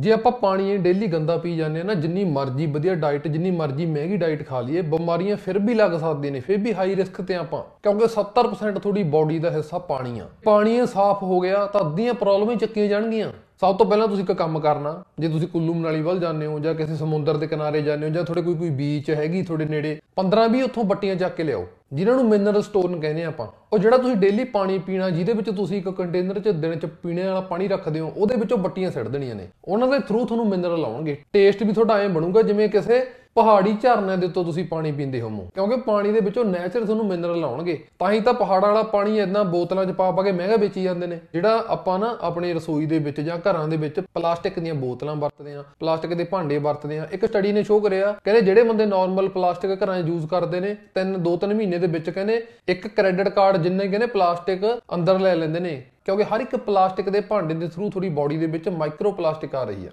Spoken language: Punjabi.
ਜੇ ਆਪਾਂ ਪਾਣੀ ਡੇਲੀ ਗੰਦਾ ਪੀ ਜਾਂਦੇ ਆ ਨਾ ਜਿੰਨੀ ਮਰਜ਼ੀ ਵਧੀਆ ਡਾਈਟ ਜਿੰਨੀ ਮਰਜ਼ੀ ਮਹਿੰਗੀ ਡਾਈਟ ਖਾ ਲਈਏ ਬਿਮਾਰੀਆਂ ਫਿਰ ਵੀ ਲੱਗ ਸਕਦੀਆਂ ਨੇ ਫਿਰ ਵੀ ਹਾਈ ਰਿਸਕ ਤੇ ਆਪਾਂ ਕਿਉਂਕਿ 70% ਤੁਹਾਡੀ ਬਾਡੀ ਦਾ ਹਿੱਸਾ ਪਾਣੀ ਆ ਪਾਣੀ ਸਾਫ਼ ਹੋ ਗਿਆ ਤਾਂ ਅੱਧੀਆਂ ਪ੍ਰੋਬਲਮਾਂ ਚੱਕੀਆਂ ਜਾਣਗੀਆਂ ਸਭ ਤੋਂ ਪਹਿਲਾਂ ਤੁਸੀਂ ਇੱਕ ਕੰਮ ਕਰਨਾ ਜੇ ਤੁਸੀਂ ਕੁੱਲੂ ਮਨਾਲੀ ਵੱਲ ਜਾਂਦੇ ਹੋ ਜਾਂ ਕਿਸੇ ਸਮੁੰਦਰ ਦੇ ਕਿਨਾਰੇ ਜਾਂਦੇ ਹੋ ਜਾਂ ਤੁਹਾਡੇ ਕੋਈ ਕੋਈ ਬੀਚ ਹੈਗੀ ਤੁਹਾਡੇ ਨੇੜੇ 15 20 ਉੱਥੋਂ ਬੱਟੀਆਂ ਚੱਕ ਕੇ ਲਿਆਓ ਜਿਨ੍ਹਾਂ ਨੂੰ ਮਿਨਰਲ ਸਟੋਨ ਕਹਿੰਦੇ ਆਪਾਂ ਉਹ ਜਿਹੜਾ ਤੁਸੀਂ ਡੇਲੀ ਪਾਣੀ ਪੀਣਾ ਜਿਹਦੇ ਵਿੱਚ ਤੁਸੀਂ ਇੱਕ ਕੰਟੇਨਰ 'ਚ ਦਿਨ 'ਚ ਪੀਣੇ ਵਾਲਾ ਪਾਣੀ ਰੱਖਦੇ ਹੋ ਉਹਦੇ ਵਿੱਚੋਂ ਬੱਟੀਆਂ ਸਿੱਟ ਦੇਣੀਆਂ ਨੇ ਉਹਨਾਂ ਦੇ ਥਰੂ ਤੁਹਾਨੂੰ ਮਿਨਰਲ ਆਉਣਗੇ ਟੇਸਟ ਵੀ ਤੁਹਾਡਾ ਐਂ ਬਣੂਗਾ ਜਿਵੇਂ ਕਿਸੇ ਪਹਾੜੀ ਝਰਨੇ ਦੇ ਉੱਤੋਂ ਤੁਸੀਂ ਪਾਣੀ ਪੀਂਦੇ ਹੋਵੋ ਕਿਉਂਕਿ ਪਾਣੀ ਦੇ ਵਿੱਚੋਂ ਨੇਚਰ ਤੁਹਾਨੂੰ ਮਿਨਰਲ ਆਉਣਗੇ ਤਾਂ ਹੀ ਤਾਂ ਪਹਾੜਾਂ ਵਾਲਾ ਪਾਣੀ ਇਦਾਂ ਬੋਤਲਾਂ 'ਚ ਪਾ ਪਾ ਕੇ ਮਹਿੰਗਾ ਵੇਚੀ ਜਾਂਦੇ ਨੇ ਜਿਹੜਾ ਆਪਾਂ ਨਾ ਆਪਣੀ ਰਸੋਈ ਦੇ ਵਿੱਚ ਜਾਂ ਘਰਾਂ ਦੇ ਵਿੱਚ ਪਲਾਸਟਿਕ ਦੀਆਂ ਬੋਤਲਾਂ ਵਰਤਦੇ ਆ ਪਲਾਸਟਿਕ ਦੇ ਭਾਂਡੇ ਵਰਤਦੇ ਆ ਇੱਕ ਸਟੱਡੀ ਨੇ ਸ਼ੋਅ ਕਰਿਆ ਕਹਿੰਦੇ ਜਿਹੜੇ ਬੰਦੇ ਨਾਰਮਲ ਪਲਾਸਟਿਕ ਘਰਾਂ 'ਚ ਯੂਜ਼ ਕਰਦੇ ਨੇ ਤਿੰਨ ਦੋ ਤਿੰਨ ਮਹੀਨੇ ਦੇ ਵਿੱਚ ਕਹਿੰਦੇ ਇੱਕ ਕ੍ਰੈਡਿਟ ਕਾਰਡ ਜਿੰਨੇ ਕਹਿੰਦੇ ਪਲਾਸਟਿਕ ਅੰਦਰ ਲੈ ਲੈਂਦੇ ਨੇ ਕਿਉਂਕਿ ਹਰ ਇੱਕ ਪਲਾਸਟਿਕ ਦੇ ਭਾਂਡੇ ਦੇ ਥਰੂ ਥੋੜੀ ਬਾਡੀ ਦੇ ਵਿੱਚ ਮਾਈਕਰੋ ਪਲਾਸਟਿਕ ਆ ਰਹੀ ਹੈ